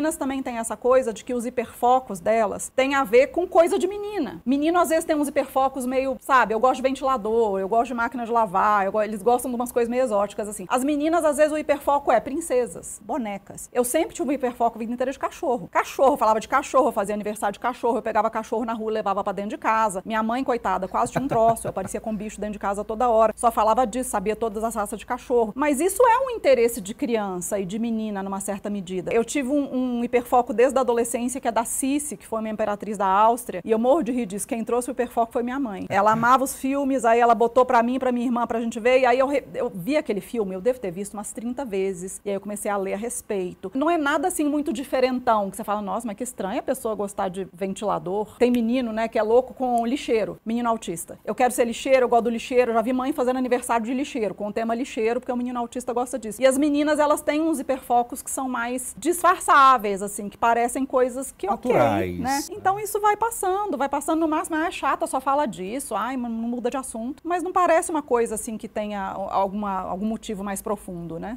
meninas também têm essa coisa de que os hiperfocos delas têm a ver com coisa de menina. Menino às vezes tem uns hiperfocos meio, sabe, eu gosto de ventilador, eu gosto de máquina de lavar, go... eles gostam de umas coisas meio exóticas assim. As meninas às vezes o hiperfoco é princesas, bonecas. Eu sempre tive um hiperfoco vida inteiro de cachorro. Cachorro, falava de cachorro, fazia aniversário de cachorro, eu pegava cachorro na rua, levava para dentro de casa. Minha mãe, coitada, quase tinha um troço, eu aparecia com um bicho dentro de casa toda hora. Só falava disso, sabia todas as raças de cachorro. Mas isso é um interesse de criança e de menina numa certa medida. Eu tive um, um um hiperfoco desde a adolescência, que é da Cici, que foi minha imperatriz da Áustria. E eu morro de rir disso. Quem trouxe o hiperfoco foi minha mãe. Ela amava os filmes, aí ela botou para mim, para minha irmã, pra gente ver. E aí eu, re... eu vi aquele filme, eu devo ter visto umas 30 vezes. E aí eu comecei a ler a respeito. Não é nada assim muito diferentão, que você fala, nossa, mas que estranha a pessoa gostar de ventilador. Tem menino, né, que é louco com lixeiro, menino autista. Eu quero ser lixeiro, eu gosto do lixeiro. já vi mãe fazendo aniversário de lixeiro, com o tema lixeiro, porque o menino autista gosta disso. E as meninas, elas têm uns hiperfocos que são mais disfarçados palpáveis, assim, que parecem coisas que Naturais. ok, né? Então isso vai passando, vai passando, no máximo, ah, é chata, só fala disso, ai, não muda de assunto. Mas não parece uma coisa, assim, que tenha alguma, algum motivo mais profundo, né?